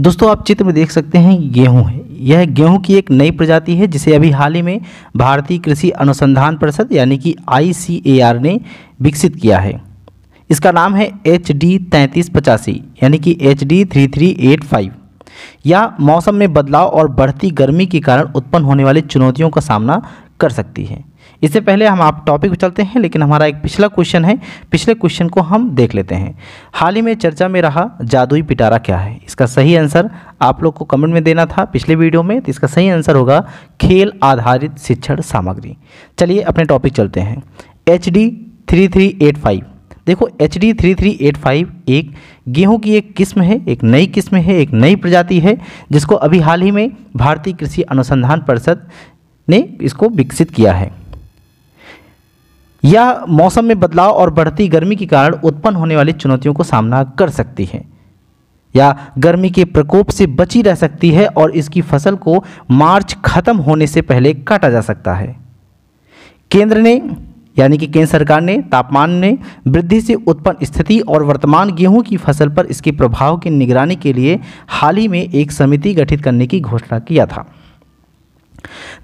दोस्तों आप चित्र में देख सकते हैं गेहूं है यह गेहूं की एक नई प्रजाति है जिसे अभी हाल ही में भारतीय कृषि अनुसंधान परिषद यानी कि आई ने विकसित किया है इसका नाम है एच डी तैंतीस पचासी यानी कि H D three three eight five या मौसम में बदलाव और बढ़ती गर्मी के कारण उत्पन्न होने वाली चुनौतियों का सामना कर सकती है इससे पहले हम आप टॉपिक पर चलते हैं लेकिन हमारा एक पिछला क्वेश्चन है पिछले क्वेश्चन को हम देख लेते हैं हाल ही में चर्चा में रहा जादुई पिटारा क्या है इसका सही आंसर आप लोग को कमेंट में देना था पिछले वीडियो में तो इसका सही आंसर होगा खेल आधारित शिक्षण सामग्री चलिए अपने टॉपिक चलते हैं H D three three eight five देखो H D three three eight five एक गेहूं की एक किस्म है एक नई किस्म है एक नई प्रजाति है जिसको अभी हाल ही में भारतीय कृषि अनुसंधान परिषद ने इसको विकसित किया है यह मौसम में बदलाव और बढ़ती गर्मी के कारण उत्पन्न होने वाली चुनौतियों को सामना कर सकती है या गर्मी के प्रकोप से बची रह सकती है और इसकी फसल को मार्च खत्म होने से पहले काटा जा सकता है केंद्र ने यानी कि केंद्र सरकार ने तापमान में वृद्धि से उत्पन्न स्थिति और वर्तमान गेहूं की फसल पर इसके प्रभाव की निगरानी के लिए हाल ही में एक समिति गठित करने की घोषणा किया था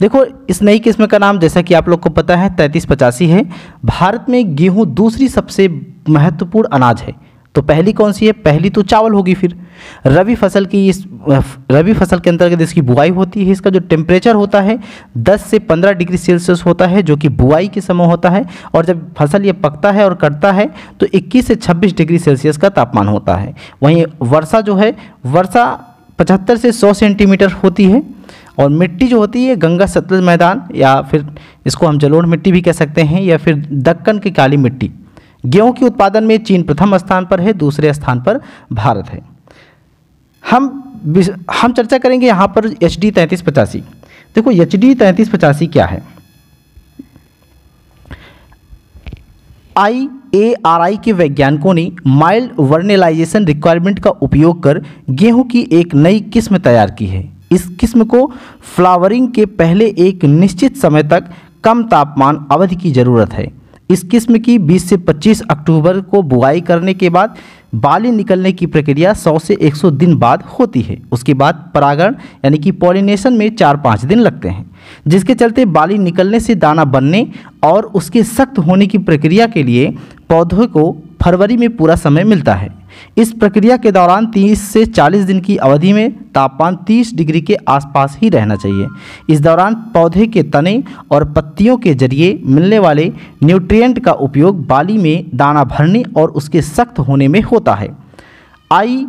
देखो इस नई किस्म का नाम जैसा कि आप लोग को पता है तैंतीस पचासी है भारत में गेहूँ दूसरी सबसे महत्वपूर्ण अनाज है तो पहली कौन सी है पहली तो चावल होगी फिर रबी फसल की इस रबी फसल के अंतर्गत इसकी बुआई होती है इसका जो टेम्परेचर होता है 10 से 15 डिग्री सेल्सियस होता है जो कि बुआई के समय होता है और जब फसल ये पकता है और कटता है तो 21 से 26 डिग्री सेल्सियस का तापमान होता है वहीं वर्षा जो है वर्षा पचहत्तर से सौ सेंटीमीटर होती है और मिट्टी जो होती है गंगा सतलज मैदान या फिर इसको हम जलोढ़ मिट्टी भी कह सकते हैं या फिर दक्कन की काली मिट्टी गेहूं के उत्पादन में चीन प्रथम स्थान पर है दूसरे स्थान पर भारत है हम हम चर्चा करेंगे यहाँ पर एच डी तैंतीस पचासी देखो एच डी तैंतीस पचासी क्या है आई ए आर आई के वैज्ञानिकों ने माइल्ड वर्नेलाइजेशन रिक्वायरमेंट का उपयोग कर गेहूं की एक नई किस्म तैयार की है इस किस्म को फ्लावरिंग के पहले एक निश्चित समय तक कम तापमान अवधि की ज़रूरत है इस किस्म की 20 से 25 अक्टूबर को बुआई करने के बाद बाली निकलने की प्रक्रिया 100 से 100 दिन बाद होती है उसके बाद परागण यानी कि पॉलिनेशन में चार पाँच दिन लगते हैं जिसके चलते बाली निकलने से दाना बनने और उसके सख्त होने की प्रक्रिया के लिए पौधों को फरवरी में पूरा समय मिलता है इस प्रक्रिया के दौरान 30 से 40 दिन की अवधि में तापमान 30 डिग्री के आसपास ही रहना चाहिए इस दौरान पौधे के तने और पत्तियों के जरिए मिलने वाले न्यूट्रिएंट का उपयोग बाली में दाना भरने और उसके सख्त होने में होता है आई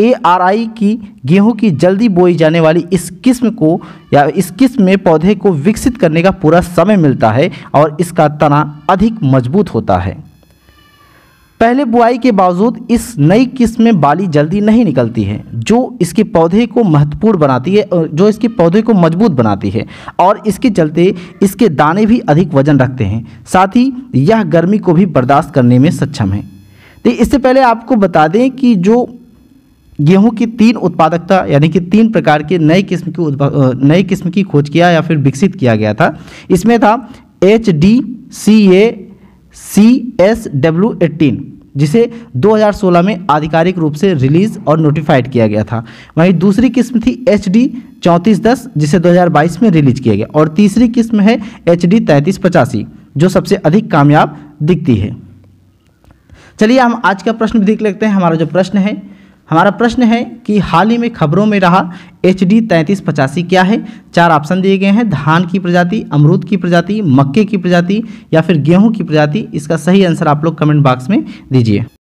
ए आर आई की गेहूं की जल्दी बोई जाने वाली इस किस्म को या इस किस्म में पौधे को विकसित करने का पूरा समय मिलता है और इसका तना अधिक मजबूत होता है पहले बुआई के बावजूद इस नई किस्म में बाली जल्दी नहीं निकलती है जो इसके पौधे को महत्वपूर्ण बनाती है और जो इसके पौधे को मजबूत बनाती है और इसके चलते इसके दाने भी अधिक वजन रखते हैं साथ ही यह गर्मी को भी बर्दाश्त करने में सक्षम है तो इससे पहले आपको बता दें कि जो गेहूं की तीन उत्पादकता यानी कि तीन प्रकार के नए किस्म की नए किस्म की खोज किया या फिर विकसित किया गया था इसमें था H D C A C S W eighteen जिसे 2016 में आधिकारिक रूप से रिलीज और नोटिफाइड किया गया था वहीं दूसरी किस्म थी एच डी चौंतीस दस जिसे 2022 में रिलीज किया गया और तीसरी किस्म है एच डी तैंतीस पचासी जो सबसे अधिक कामयाब दिखती है चलिए हम आज का प्रश्न भी देख लेते हैं हमारा जो प्रश्न है हमारा प्रश्न है कि हाल ही में खबरों में रहा एच डी तैंतीस पचासी क्या है चार ऑप्शन दिए गए हैं धान की प्रजाति अमरूद की प्रजाति मक्के की प्रजाति या फिर गेहूं की प्रजाति इसका सही आंसर आप लोग कमेंट बॉक्स में दीजिए